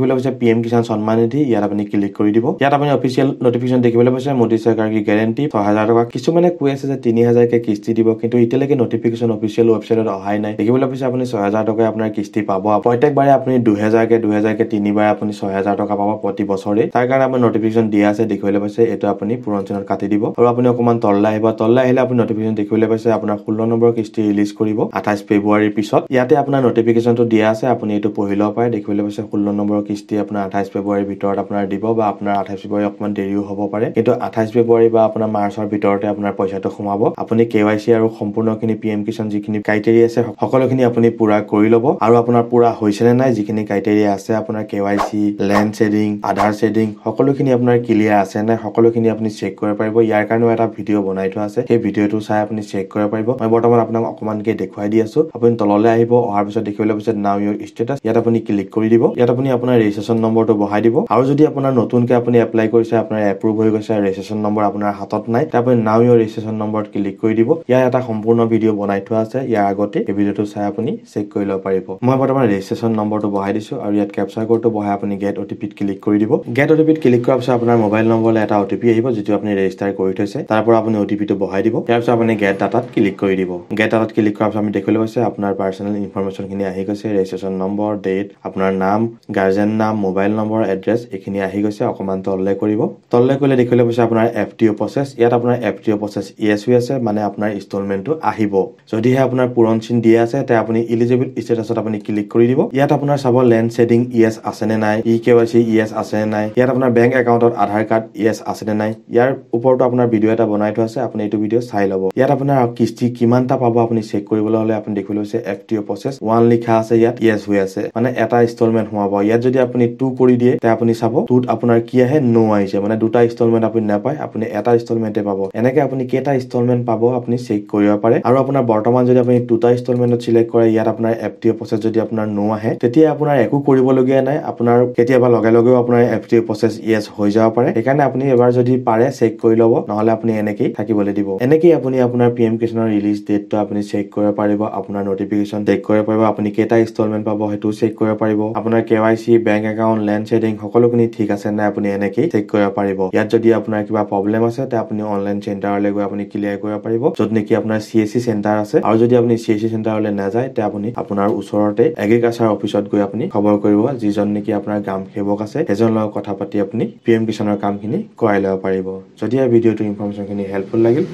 পাইছে P M Kisan সন্মান নিধি ইয়াত আপুনি ক্লিক কৰি দিব ইয়াত আপুনি অফিচিয়েল নটিফিকেশ্যন দেখিবলৈ পাইছে মোদী চৰকাৰ কি গেৰেণ্টি ছয় হাজাৰ টকা কিছুমানে কৈ আছে যে তিনি হাজাৰকে কিস্তি দিব কিন্তু এতিয়ালৈকে নটিফিকেশ্যন অফিচিয়েল ৱেবছাইটত অহাই নাই দেখিবলৈ পাইছে আপুনি ছয় হাজাৰ টকা আপোনাৰ কিস্তি পাব প্ৰত্যেকবাৰে আপুনি দুহেজাৰকে দুহেজাৰকে তিনিবাৰে আপুনি ছয় হাজাৰ টকা পাব প্ৰতি বছৰে তাৰ কাৰণে আপুনি নটিফিকেশ্যন দিয়া আছে দেখিবলৈ পাইছে এইটো আপুনি পূৰণ চিনত কাটি দিব আৰু আপুনি অকমান তললৈ আহিব তললৈ আহিলে আপুনি নটিফিকেশ্যন দেখিবলৈ পাইছে আপোনাৰ ষোল্ল নম্বৰ কিস্তি ৰিলিজ কৰিব আঠাইছ ফেব্ৰুৱাৰীৰ পিছত ইয়াতে আপোনাৰ নটিফিকেশ্যনটো দিয়া আছে আপুনি এইটো পঢ়ি ল'ব পাৰে দেখিবলৈ পাইছে ষোল্ল নম্বৰ কিস্তি আপোনাৰ আঠাইছ ফেব্ৰুৱাৰীৰ ভিতৰত আপোনাৰ দিব বা আপোনাৰ আঠাইছ ফেব্ৰুৱাৰী অকণমান দেৰিও হ'ব পাৰে কিন্তু আঠাইছ ফেব্ৰুৱাৰী বা আপোনাৰ মাৰ্চৰ ভিতৰতে আপোনাৰ পইচাটো সোমাব আপুনি কে ৱাই চি আৰু সম্পূৰ্ণখিনি পি এম কিষণ যিখিনি ক্ৰাইটেৰিয়া আছে সকলোখিনি আপুনি পূৰা কৰি ল'ব আৰু আপোনাৰ পূৰা হৈছে নে নাই যিখিনি ক্ৰাইটেৰিয়া আছে আপোনাৰ K Y C land seeding Aadhaar seeding সকলোখিনি আপোনাৰ ক্লিয়াৰ আছে নাই সকলোখিনি আপুনি চেক কৰিব পাৰিব ইয়াৰ কাৰণেও এটা ভিডিঅ' বনাই থোৱা আছে সেই ভিডিঅ'টো চাই আপুনি চেক কৰিব পাৰিব মই বৰ্তমান আপোনাক অকণমানকে দেখুৱাই দি আছো আপুনি তললৈ আহিব অহাৰ পিছত দেখিবলৈ পিছত নাও ইয়ৰ ষ্টেটাছ ইয়াত আপুনি ক্লিক কৰি দিব ইয়াত আপুনি আপোনাৰ আপোনাৰ ৰেজিষ্ট্ৰেশ্যন নম্বৰটো বহাই দিব আৰু যদি আপোনাৰ নতুনকে আপুনি এপ্লাই কৰিছে আপোনাৰ এপ্ৰুভ হৈ গৈছে ৰেজিষ্ট্ৰেশ্যন নম্বৰ আপোনাৰ হাতত নাই তে আপুনি নাও ইয়ৰ ৰেজিষ্ট্ৰেশ্যন নম্বৰত ক্লিক কৰি দিব ইয়াৰ এটা সম্পূৰ্ণ ভিডিঅ' বনাই থোৱা আছে ইয়াৰ আগতে এই ভিডিঅ'টো চাই আপুনি চেক কৰি ল'ব পাৰিব মই বৰ্তমান ৰেজিষ্ট্ৰেশ্যন নম্বৰটো বহাই দিছোঁ আৰু ইয়াত কেপচাৰ কোডটো বহাই আপুনি গেট অটিপিত ক্লিক কৰি দিব গেট অটিপিত ক্লিক কৰাৰ পিছত আপোনাৰ মোবাইল নম্বৰলৈ এটা অটিপি আহিব যিটো আপুনি ৰেজিষ্টাৰ কৰি থৈছে তাৰ পৰা আপুনি অটিপিটো বহাই দিব ইয়াৰ পিছত আপুনি গেট ডাটাত ক্লিক কৰি দিব গেট ডাটাত ক্লিক কৰাৰ পিছত আমি দেখিবলৈ পাইছে আপোনাৰ পাৰ্চনেল ইনফৰমেশ্যনখিনি আহি গৈছে ৰেজিষ্ট্ৰেশ্যন নম্বৰ ডেট আপোনাৰ নাম গাৰ্জেন ব্ৰেণ্ড নাম মোবাইল নম্বৰ এড্ৰেছ এইখিনি আহি গৈছে অকণমান তললৈ কৰিব তললৈ গ'লে দেখিবলৈ পাইছে আপোনাৰ এফ টি অ' প্ৰচেছ ইয়াত আপোনাৰ F T O' process yes হৈ আছে মানে আপোনাৰ ইনষ্টলমেণ্টটো আহিব যদিহে আপোনাৰ পুৰণ চিন দিয়া আছে তে আপুনি ইলিজিবল ষ্টেটাছত আপুনি ক্লিক কৰি দিব ইয়াত আপোনাৰ চাব লেণ্ড শ্বেডিং ই আছে নে নাই e e K Y C yes আছেনে নাই ইয়াত আপোনাৰ বেংক একাউণ্টত আধাৰ কাৰ্ড আছে নে নাই ইয়াৰ ওপৰতো আপোনাৰ ভিডিঅ' এটা বনাই থোৱা আছে আপুনি এইটো ভিডিঅ' চাই ল'ব ইয়াত আপোনাৰ কিস্তি কিমানটা পাব আপুনি চেক কৰিবলৈ হ'লে আপুনি দেখিবলৈ পাইছে F T O' process one লিখা আছে ইয়াত ইয়েছ হৈ আছে মানে এটা ইনষ্টলমেণ্ট সোমাব ইয়াত যদি যদি আপুনি টু কৰি দিয়ে তে আপুনি চাব টুত আপোনাৰ কি আহে ন' আহিছে মানে দুটা ইনষ্টলমেণ্ট আপুনি নাপায় আপুনি এটা ইনষ্টলমেণ্টে পাব এনেকৈ আপুনি কেইটা ইনষ্টলমেণ্ট পাব আপুনি চেক কৰিব পাৰে আৰু আপোনাৰ বৰ্তমান যদি আপুনি দুটা ইনষ্টলমেণ্টত ছিলেক্ট কৰে ইয়াত আপোনাৰ এফ টি অ' প্ৰচেছ যদি আপোনাৰ ন' আহে তেতিয়া আপোনাৰ একো কৰিবলগীয়া নাই আপোনাৰ কেতিয়াবা লগে লগেও আপোনাৰ F T O' process yes হৈ যাব পাৰে সেইকাৰণে আপুনি এবাৰ যদি পাৰে চেক কৰি ল'ব নহ'লে আপুনি এনেকেই থাকিবলৈ দিব এনেকেই আপুনি আপোনাৰ পি এম কিষাণৰ ৰিলিজ ডেটটো আপুনি চেক কৰিব পাৰিব আপোনাৰ নটিফিকেশ্যন চেক কৰিব পাৰিব আপুনি কেইটা ইনষ্টলমেণ্ট পাব সেইটো চেক কৰিব পাৰিব আপোনাৰ K Y C bank account land seeding সকলোখিনি ঠিক আছে নাই আপুনি এনেকেই চেক কৰিব পাৰিব ইয়াত যদি আপোনাৰ কিবা প্ৰব্লেম আছে তে আপুনি অনলাইন চেণ্টাৰলৈ গৈ আপুনি ক্লিয়াৰ কৰিব পাৰিব য'ত নেকি আপোনাৰ চি এছ চি চেণ্টাৰ আছে আৰু যদি আপুনি চি এছ চি চেণ্টাৰলৈ নাযায় তে আপুনি আপোনাৰ ওচৰতে এগ্ৰিকালচাৰ অফিচত গৈ আপুনি খবৰ কৰিব যিজন নেকি আপোনাৰ গ্ৰাম সেৱক আছে সেইজনৰ লগত কথা পাতি আপুনি পি এম কিষাণৰ কামখিনি কৰাই ল'ব পাৰিব যদি ভিডিঅ'টোৰ ইনফৰ্মেশ্যনখিনি হেল্পফুল লাগিল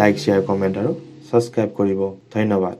লাইক শ্বেয়াৰ কমেণ্ট আৰু ছাবস্ক্ৰাইব কৰিব ধন্যবাদ